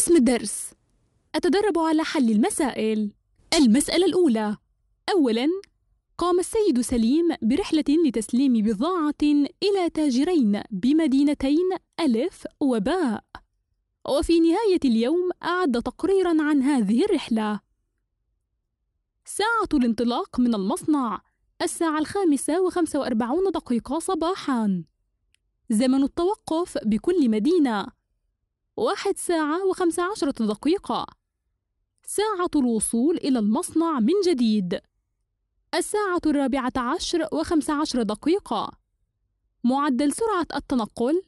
اسم الدرس أتدرب على حل المسائل المسألة الأولى أولاً قام السيد سليم برحلة لتسليم بضاعة إلى تاجرين بمدينتين ألف وباء وفي نهاية اليوم أعد تقريرا عن هذه الرحلة ساعة الانطلاق من المصنع الساعة الخامسة وخمسة وأربعون دقيقة صباحا زمن التوقف بكل مدينة 1 ساعة و و15 دقيقة ساعة الوصول إلى المصنع من جديد الساعة الرابعة عشر وخمس عشر دقيقة معدل سرعة التنقل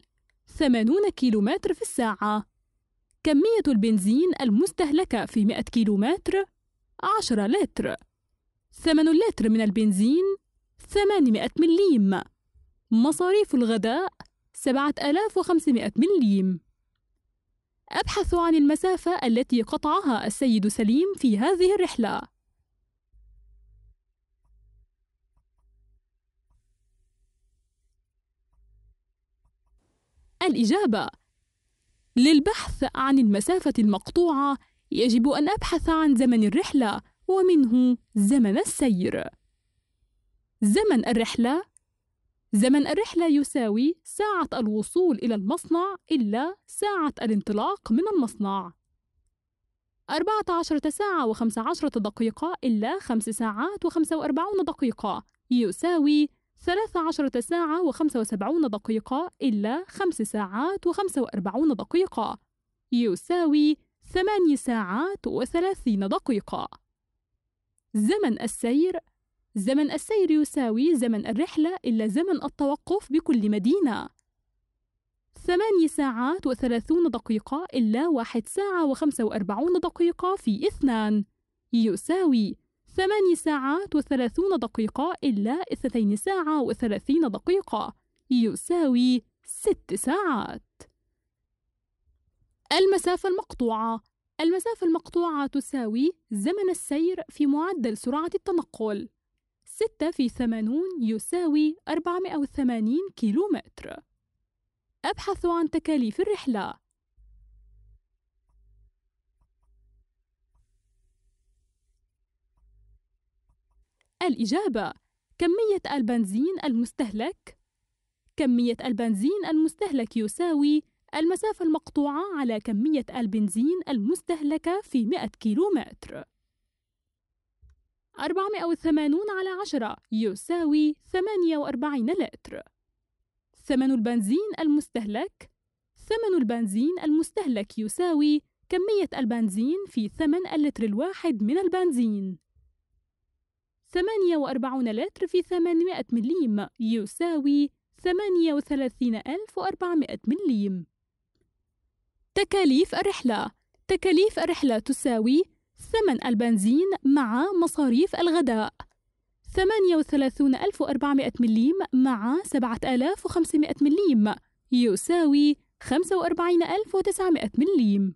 80 كيلومتر في الساعة كمية البنزين المستهلكة في 100 كيلومتر 10 لتر 8 لتر من البنزين 800 مليم مصاريف الغداء 7500 مليم أبحث عن المسافة التي قطعها السيد سليم في هذه الرحلة الإجابة للبحث عن المسافة المقطوعة يجب أن أبحث عن زمن الرحلة ومنه زمن السير زمن الرحلة زمن الرحلة يساوي ساعة الوصول إلى المصنع إلا ساعة الانطلاق من المصنع 14 ساعة و15 دقيقة إلا 5 ساعات و45 دقيقة يساوي 13 ساعة و75 دقيقة إلا 5 ساعات و45 دقيقة يساوي 8 ساعات و30 دقيقة زمن السير زمن السير يساوي زمن الرحلة إلا زمن التوقف بكل مدينة ثماني ساعات وثلاثون دقيقة إلا واحد ساعة وخمسة وأربعون دقيقة في اثنان يساوي ثماني ساعات وثلاثون دقيقة إلا اثنتين ساعة وثلاثين دقيقة يساوي ست ساعات المسافة المقطوعة المسافة المقطوعة تساوي زمن السير في معدل سرعة التنقل 6 في 80 يساوي 480 كيلومتر أبحث عن تكاليف الرحلة الإجابة كمية البنزين المستهلك كمية البنزين المستهلك يساوي المسافة المقطوعة على كمية البنزين المستهلكة في 100 كيلومتر 480 على 10 يساوي 48 لتر ثمن البنزين المستهلك ثمن البنزين المستهلك يساوي كمية البنزين في ثمن اللتر الواحد من البنزين 48 لتر في 800 مليم يساوي 38400 مليم تكاليف الرحلة تكاليف الرحلة تساوي ثمن البنزين مع مصاريف الغداء 38400 مليم مع 7500 مليم يساوي 45900 مليم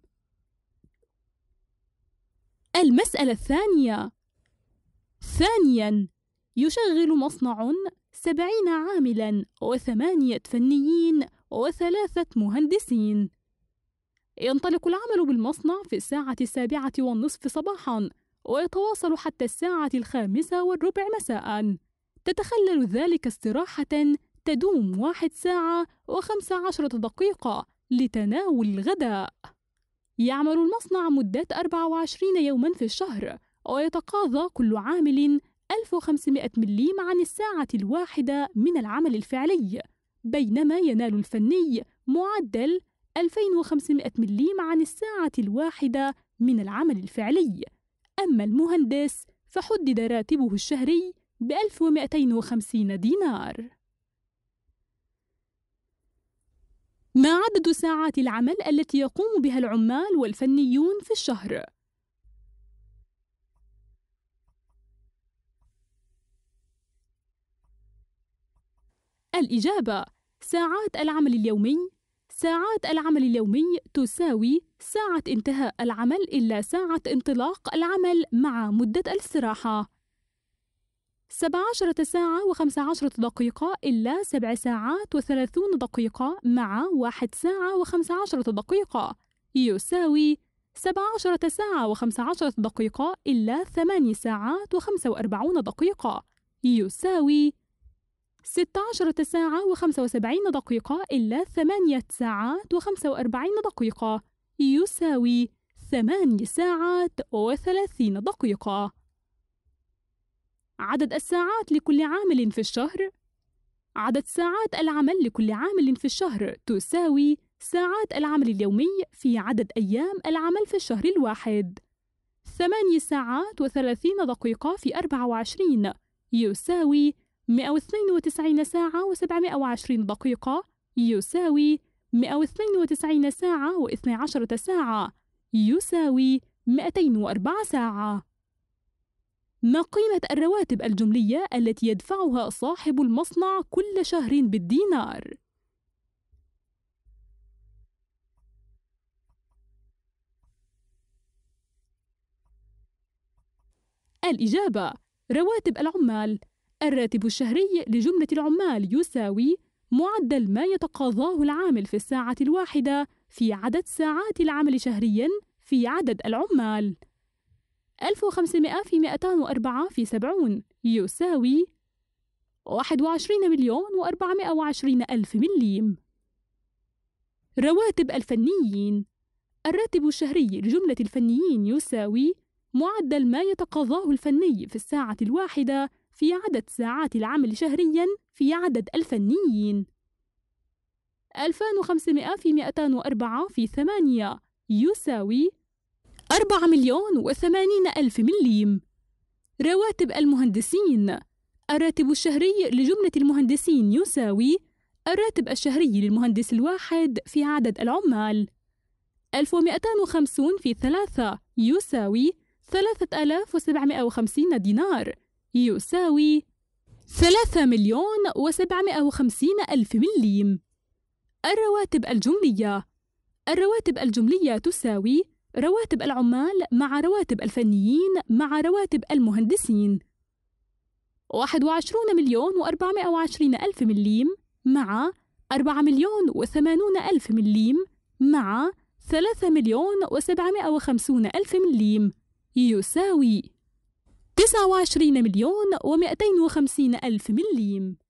المسألة الثانية ثانياً يشغل مصنع سبعين عاملاً وثمانية فنيين وثلاثة مهندسين ينطلق العمل بالمصنع في الساعة السابعة والنصف صباحا ويتواصل حتى الساعة الخامسة والربع مساء تتخلل ذلك استراحة تدوم واحد ساعة وخمس عشرة دقيقة لتناول الغداء يعمل المصنع مدة 24 يوما في الشهر ويتقاضى كل عامل 1500 مليم عن الساعة الواحدة من العمل الفعلي بينما ينال الفني معدل 2500 مليم عن الساعة الواحدة من العمل الفعلي أما المهندس فحدد راتبه الشهري ب 1250 دينار ما عدد ساعات العمل التي يقوم بها العمال والفنيون في الشهر؟ الإجابة ساعات العمل اليومي ساعات العمل اليومي تساوي ساعة انتهاء العمل إلا ساعة انطلاق العمل مع مدة الاستراحة 17 ساعة و15 دقيقة إلا 7 ساعات و30 دقيقة مع 1 ساعة و15 دقيقة يساوي 17 ساعة و15 دقيقة إلا 8 ساعات و45 دقيقة يساوي 16 ساعة و75 دقيقة إلا 8 ساعات و45 دقيقة يساوي 8 ساعات و30 دقيقة عدد الساعات لكل عامل في الشهر عدد ساعات العمل لكل عامل في الشهر تساوي ساعات العمل اليومي في عدد أيام العمل في الشهر الواحد 8 ساعات و30 دقيقة في 24 يساوي 192 ساعة و720 دقيقة يساوي 192 ساعة و12 ساعة يساوي 204 ساعة. ما قيمة الرواتب الجملية التي يدفعها صاحب المصنع كل شهر بالدينار؟ الإجابة رواتب العمال الراتب الشهري لجملة العمال يساوي معدل ما يتقاضاه العامل في الساعة الواحدة في عدد ساعات العمل شهريًا في عدد العمال 1500 في 204 في 70 يساوي 21 مليون و420 ألف مليم رواتب الفنيين الراتب الشهري لجملة الفنيين يساوي معدل ما يتقاضاه الفني في الساعة الواحدة في عدد ساعات العمل شهريا في عدد الفنيين 2500 في 204 في 8 يساوي 4 مليون و80 ألف مليم رواتب المهندسين الراتب الشهري لجملة المهندسين يساوي الراتب الشهري للمهندس الواحد في عدد العمال 1250 في 3 يساوي 3750 دينار يساوي 3 مليون وسبعمائة وخمسين ألف مليم الرواتب الجملية الرواتب الجملية تساوي رواتب العمال مع رواتب الفنيين مع رواتب المهندسين 21 مليون وأربعمائة وعشرين ألف مليم مع 4 مليون وثمانون ألف مليم مع 3 مليون وسبعمائة وخمسون ألف مليم يساوي 29 مليون و250 ألف مليم